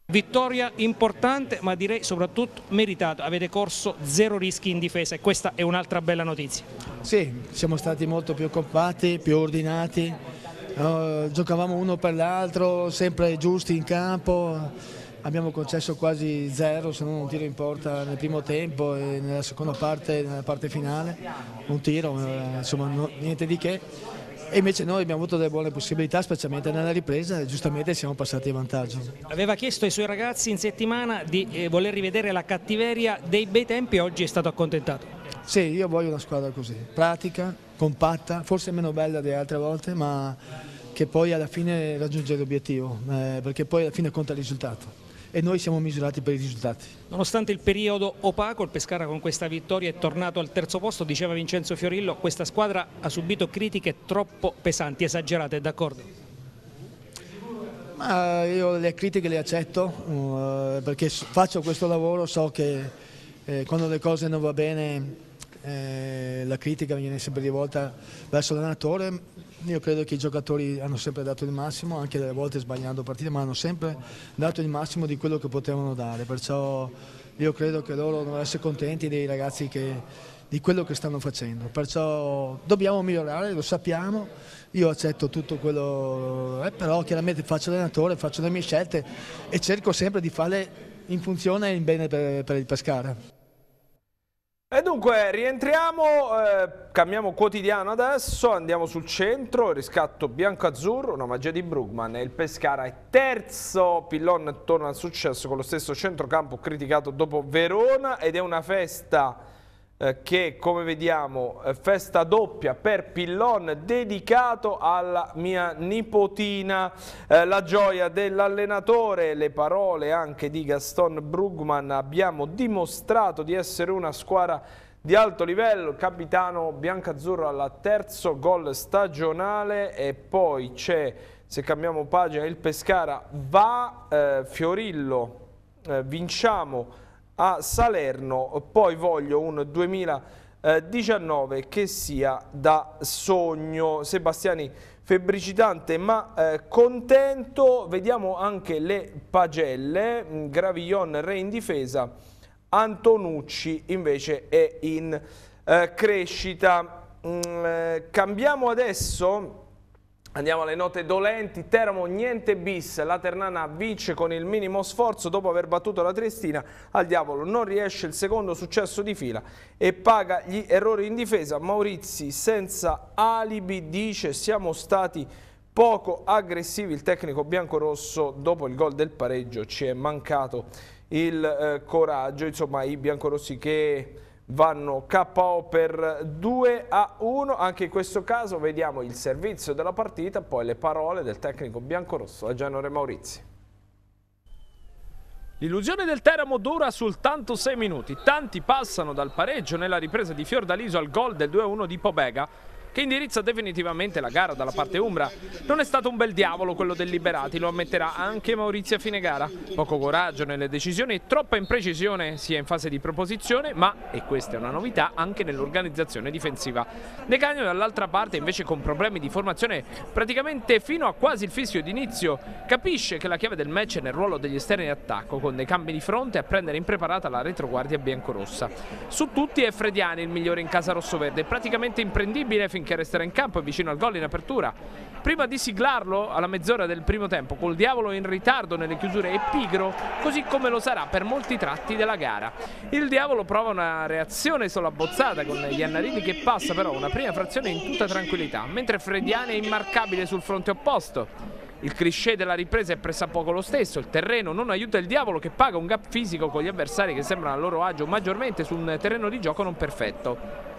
Vittoria importante ma direi soprattutto meritata, avete corso zero rischi in difesa e questa è un'altra bella notizia. Sì, siamo stati molto più compatti, più ordinati, uh, giocavamo uno per l'altro, sempre giusti in campo abbiamo concesso quasi zero se non un tiro in porta nel primo tempo e nella seconda parte, nella parte finale, un tiro, eh, insomma no, niente di che. E invece noi abbiamo avuto delle buone possibilità, specialmente nella ripresa, e giustamente siamo passati a vantaggio. Aveva chiesto ai suoi ragazzi in settimana di eh, voler rivedere la cattiveria dei bei tempi, e oggi è stato accontentato. Sì, io voglio una squadra così, pratica, compatta, forse meno bella delle altre volte, ma che poi alla fine raggiunge l'obiettivo, eh, perché poi alla fine conta il risultato e noi siamo misurati per i risultati. Nonostante il periodo opaco, il Pescara con questa vittoria è tornato al terzo posto, diceva Vincenzo Fiorillo, questa squadra ha subito critiche troppo pesanti, esagerate, d'accordo? Ma io le critiche le accetto eh, perché faccio questo lavoro, so che eh, quando le cose non vanno bene eh, la critica viene sempre rivolta verso l'allenatore io credo che i giocatori hanno sempre dato il massimo, anche delle volte sbagliando partite, ma hanno sempre dato il massimo di quello che potevano dare, perciò io credo che loro devono essere contenti dei ragazzi che di quello che stanno facendo, perciò dobbiamo migliorare, lo sappiamo, io accetto tutto quello, eh, però chiaramente faccio allenatore, faccio le mie scelte e cerco sempre di farle in funzione e in bene per, per il Pescara. E dunque rientriamo, eh, cambiamo quotidiano adesso, andiamo sul centro, riscatto bianco-azzurro, una magia di Brugman e il Pescara è terzo, Pillon torna al successo con lo stesso centrocampo criticato dopo Verona ed è una festa eh, che come vediamo eh, festa doppia per Pillon dedicato alla mia nipotina eh, la gioia dell'allenatore le parole anche di Gaston Brugman abbiamo dimostrato di essere una squadra di alto livello, capitano biancazzurro alla terzo gol stagionale e poi c'è, se cambiamo pagina, il Pescara va, eh, Fiorillo, eh, vinciamo a Salerno, poi voglio un 2019 che sia da sogno. Sebastiani febbricitante ma eh, contento, vediamo anche le pagelle, Gravillon re in difesa, Antonucci invece è in eh, crescita. Mm, eh, cambiamo adesso Andiamo alle note dolenti, Teramo niente bis, la Ternana vince con il minimo sforzo dopo aver battuto la Triestina, al diavolo non riesce il secondo successo di fila e paga gli errori in difesa, Maurizi senza alibi dice siamo stati poco aggressivi, il tecnico biancorosso dopo il gol del pareggio ci è mancato il eh, coraggio, insomma i biancorossi che vanno KO per 2 a 1, anche in questo caso vediamo il servizio della partita, poi le parole del tecnico biancorosso Gianore Maurizi. L'illusione del Teramo dura soltanto 6 minuti, tanti passano dal pareggio nella ripresa di Fiordaliso al gol del 2-1 di Pobega, che indirizza definitivamente la gara dalla parte Umbra. Non è stato un bel diavolo quello del Liberati, lo ammetterà anche Maurizio a fine gara. Poco coraggio nelle decisioni e troppa imprecisione sia in fase di proposizione, ma, e questa è una novità, anche nell'organizzazione difensiva. De Cagno dall'altra parte invece con problemi di formazione praticamente fino a quasi il fischio d'inizio, capisce che la chiave del match è nel ruolo degli esterni d'attacco con dei cambi di fronte a prendere impreparata la retroguardia biancorossa. Su tutti è Frediani il migliore in casa rossoverde, praticamente imprendibile finché che resterà in campo e vicino al gol in apertura. Prima di siglarlo alla mezz'ora del primo tempo, col diavolo in ritardo nelle chiusure e pigro, così come lo sarà per molti tratti della gara. Il diavolo prova una reazione solo abbozzata con Iannarini che passa però una prima frazione in tutta tranquillità, mentre Frediani è immarcabile sul fronte opposto. Il cliché della ripresa è pressappoco lo stesso, il terreno non aiuta il diavolo che paga un gap fisico con gli avversari che sembrano a loro agio maggiormente su un terreno di gioco non perfetto.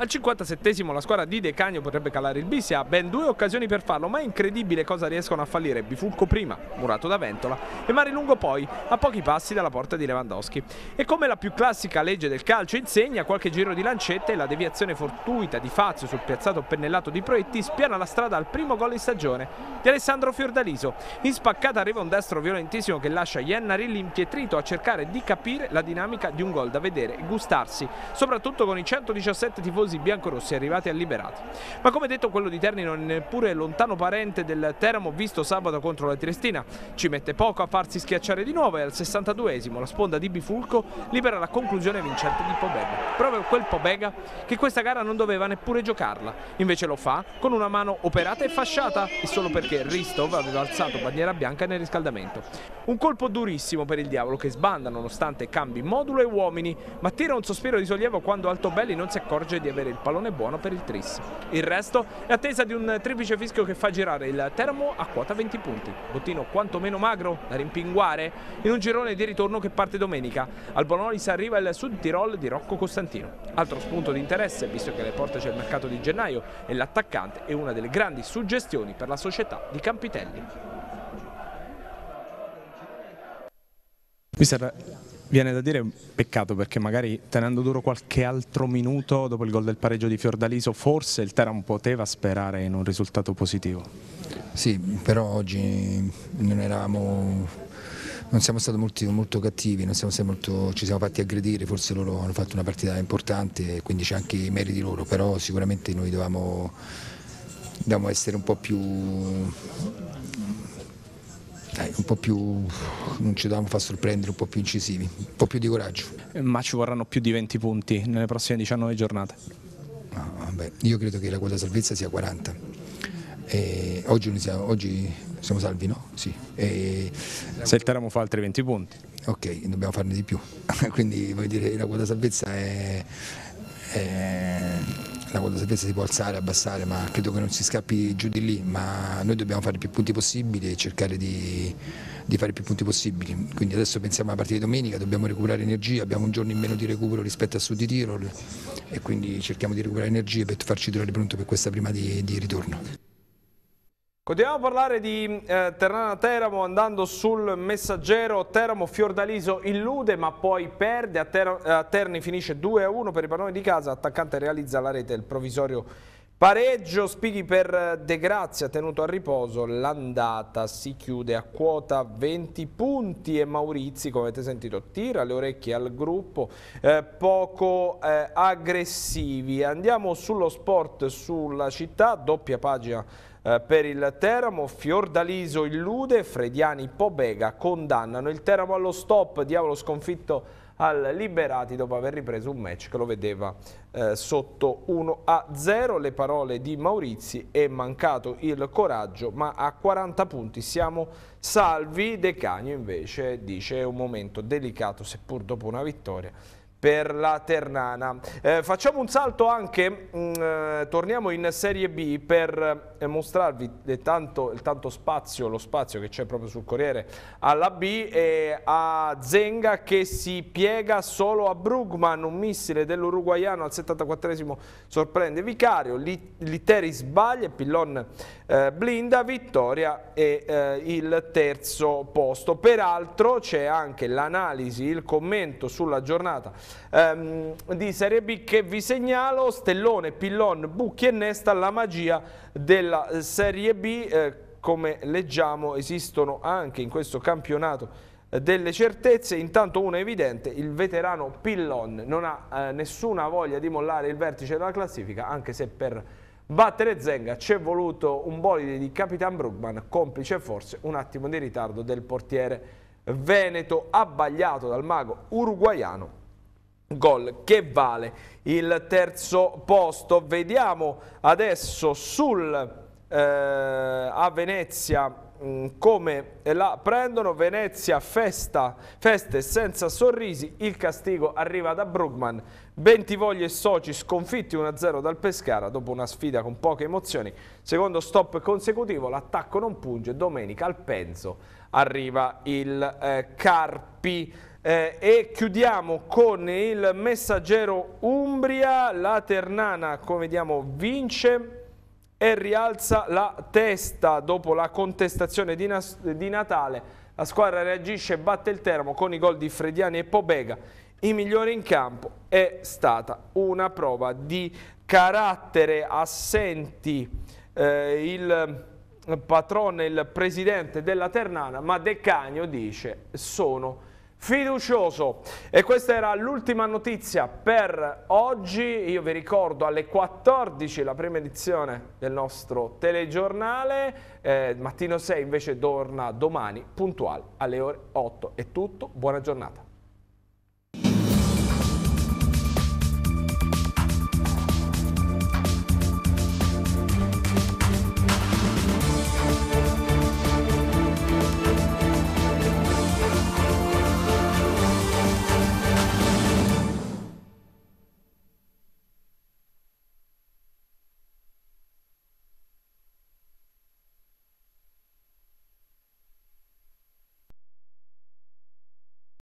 Al 57 la squadra di De Cagno potrebbe calare il bis e ha ben due occasioni per farlo, ma è incredibile cosa riescono a fallire Bifulco prima, murato da Ventola, e Marilungo poi, a pochi passi dalla porta di Lewandowski. E come la più classica legge del calcio insegna, qualche giro di lancette e la deviazione fortuita di Fazio sul piazzato pennellato di Proietti spiana la strada al primo gol in stagione di Alessandro Fiordaliso. In spaccata arriva un destro violentissimo che lascia Iennarilli impietrito a cercare di capire la dinamica di un gol da vedere e gustarsi, soprattutto con i 117 tifosi tifosi biancorossi arrivati a Liberati. Ma come detto quello di Terni non è neppure lontano parente del Teramo visto sabato contro la Triestina. Ci mette poco a farsi schiacciare di nuovo e al 62esimo la sponda di Bifulco libera la conclusione vincente di Pobega. Proprio quel Pobega che questa gara non doveva neppure giocarla, invece lo fa con una mano operata e fasciata e solo perché Ristov aveva alzato bandiera bianca nel riscaldamento. Un colpo durissimo per il diavolo che sbanda nonostante cambi modulo e uomini, ma tira un sospiro di sollievo quando Altobelli non si accorge di aver avere il pallone buono per il Tris. Il resto è attesa di un triplice fischio che fa girare il Teramo a quota 20 punti. Bottino quantomeno magro da rimpinguare in un girone di ritorno che parte domenica. Al Bonolis arriva il Sud Tirol di Rocco Costantino. Altro spunto di interesse, visto che alle porte c'è il mercato di gennaio e l'attaccante è una delle grandi suggestioni per la società di Campitelli. Mister, Viene da dire peccato perché magari tenendo duro qualche altro minuto dopo il gol del pareggio di Fiordaliso forse il Teram poteva sperare in un risultato positivo. Sì, però oggi non eravamo non siamo stati molto, molto cattivi, siamo stati molto, ci siamo fatti aggredire, forse loro hanno fatto una partita importante, quindi c'è anche i meriti loro, però sicuramente noi dovevamo, dovevamo essere un po' più dai, un po' più, non ci dobbiamo far sorprendere, un po' più incisivi, un po' più di coraggio. Eh, ma ci vorranno più di 20 punti nelle prossime 19 giornate? No, ah, vabbè, io credo che la quota salvezza sia 40. E oggi, siamo, oggi siamo salvi, no? Sì. E... Se il Teramo fa altri 20 punti. Ok, dobbiamo farne di più. Quindi vuol dire la quota salvezza è eh, la quota salvezza si può alzare, abbassare, ma credo che non si scappi giù di lì, ma noi dobbiamo fare più punti possibili e cercare di, di fare più punti possibili. Quindi adesso pensiamo alla partita di domenica, dobbiamo recuperare energia, abbiamo un giorno in meno di recupero rispetto a Sud di Tirol e quindi cerchiamo di recuperare energia per farci trovare pronto per questa prima di, di ritorno. Continuiamo a parlare di eh, Terrana-Teramo andando sul messaggero Teramo-Fiordaliso illude ma poi perde, a, Ter a Terni finisce 2-1 per i palloni di casa, attaccante realizza la rete, il provvisorio pareggio, Spighi per eh, De Grazia tenuto a riposo, l'andata si chiude a quota 20 punti e Maurizi come avete sentito tira le orecchie al gruppo eh, poco eh, aggressivi. Andiamo sullo sport, sulla città, doppia pagina eh, per il Teramo, Fiordaliso illude, Frediani Pobega condannano il Teramo allo stop, diavolo sconfitto al Liberati dopo aver ripreso un match che lo vedeva eh, sotto 1 a 0. Le parole di Maurizi è mancato il coraggio, ma a 40 punti siamo salvi. De Cagno invece dice è un momento delicato seppur dopo una vittoria per la Ternana. Eh, facciamo un salto anche, mh, mm, eh, torniamo in Serie B per eh, mostrarvi tanto, tanto spazio, lo spazio che c'è proprio sul Corriere alla B e a Zenga che si piega solo a Brugman, un missile dell'uruguaiano al 74esimo sorprende Vicario, Litteri sbaglia, Pillon eh, Blinda, Vittoria e eh, il terzo posto. Peraltro c'è anche l'analisi, il commento sulla giornata ehm, di Serie B che vi segnalo, Stellone, Pillon, Bucchi e Nesta, la magia della Serie B. Eh, come leggiamo esistono anche in questo campionato eh, delle certezze, intanto una è evidente, il veterano Pillon non ha eh, nessuna voglia di mollare il vertice della classifica, anche se per Battere Zenga ci è voluto un bolide di Capitan Brugman, complice forse un attimo di ritardo del portiere Veneto, abbagliato dal mago uruguaiano gol che vale il terzo posto. Vediamo adesso sul, eh, a Venezia Mm, come la prendono Venezia festa, feste senza sorrisi il castigo arriva da Brugman Bentivogli e Soci sconfitti 1-0 dal Pescara dopo una sfida con poche emozioni secondo stop consecutivo l'attacco non punge domenica al Penzo arriva il eh, Carpi eh, e chiudiamo con il messaggero Umbria la Ternana come vediamo vince e rialza la testa dopo la contestazione di, di Natale. La squadra reagisce e batte il termo con i gol di Frediani e Pobega. I migliori in campo è stata una prova di carattere assenti eh, il patrone, il presidente della Ternana, ma De Canio dice sono fiducioso. E questa era l'ultima notizia per oggi. Io vi ricordo alle 14 la prima edizione del nostro telegiornale. Eh, mattino 6 invece torna domani puntuale alle ore 8. È tutto, buona giornata.